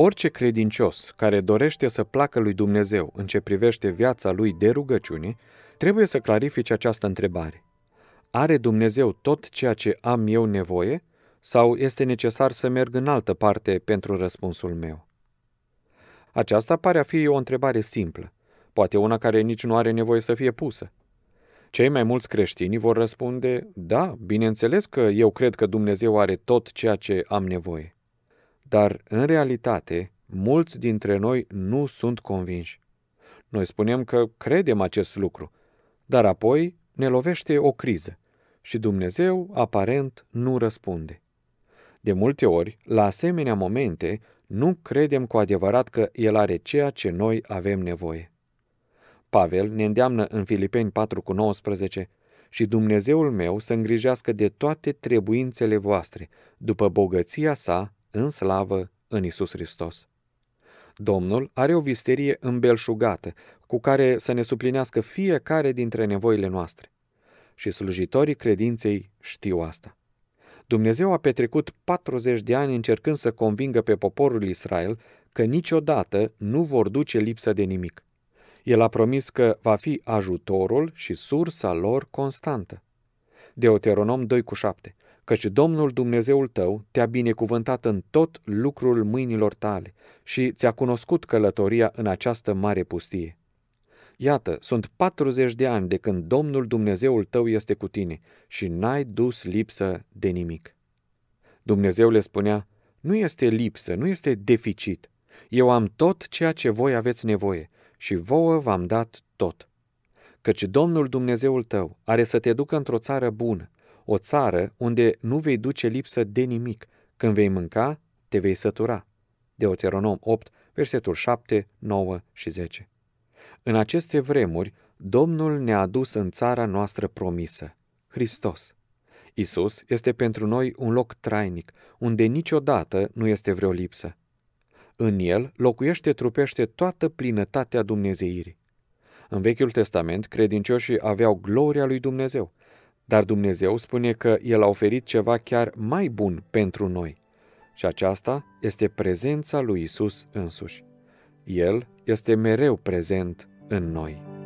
Orice credincios care dorește să placă lui Dumnezeu în ce privește viața lui de rugăciune, trebuie să clarifice această întrebare. Are Dumnezeu tot ceea ce am eu nevoie sau este necesar să merg în altă parte pentru răspunsul meu? Aceasta pare a fi o întrebare simplă, poate una care nici nu are nevoie să fie pusă. Cei mai mulți creștini vor răspunde, da, bineînțeles că eu cred că Dumnezeu are tot ceea ce am nevoie. Dar, în realitate, mulți dintre noi nu sunt convinși. Noi spunem că credem acest lucru, dar apoi ne lovește o criză și Dumnezeu aparent nu răspunde. De multe ori, la asemenea momente, nu credem cu adevărat că El are ceea ce noi avem nevoie. Pavel ne îndeamnă în Filipeni 4 cu 19 și Dumnezeul meu să îngrijească de toate trebuințele voastre, după bogăția sa în slavă în Isus Hristos. Domnul are o visterie îmbelșugată cu care să ne suplinească fiecare dintre nevoile noastre. Și slujitorii credinței știu asta. Dumnezeu a petrecut 40 de ani încercând să convingă pe poporul Israel că niciodată nu vor duce lipsă de nimic. El a promis că va fi ajutorul și sursa lor constantă. Deuteronom 2 cu 7 căci Domnul Dumnezeul tău te-a binecuvântat în tot lucrul mâinilor tale și ți-a cunoscut călătoria în această mare pustie. Iată, sunt 40 de ani de când Domnul Dumnezeul tău este cu tine și n-ai dus lipsă de nimic. Dumnezeu le spunea, nu este lipsă, nu este deficit. Eu am tot ceea ce voi aveți nevoie și vouă v-am dat tot. Căci Domnul Dumnezeul tău are să te ducă într-o țară bună, o țară unde nu vei duce lipsă de nimic. Când vei mânca, te vei sătura. Deuteronom 8, versetul 7, 9 și 10. În aceste vremuri, Domnul ne-a adus în țara noastră promisă, Hristos. Isus este pentru noi un loc trainic, unde niciodată nu este vreo lipsă. În el locuiește trupește toată plinătatea Dumnezeirii. În Vechiul Testament, credincioșii aveau gloria lui Dumnezeu, dar Dumnezeu spune că El a oferit ceva chiar mai bun pentru noi. Și aceasta este prezența lui Isus însuși. El este mereu prezent în noi.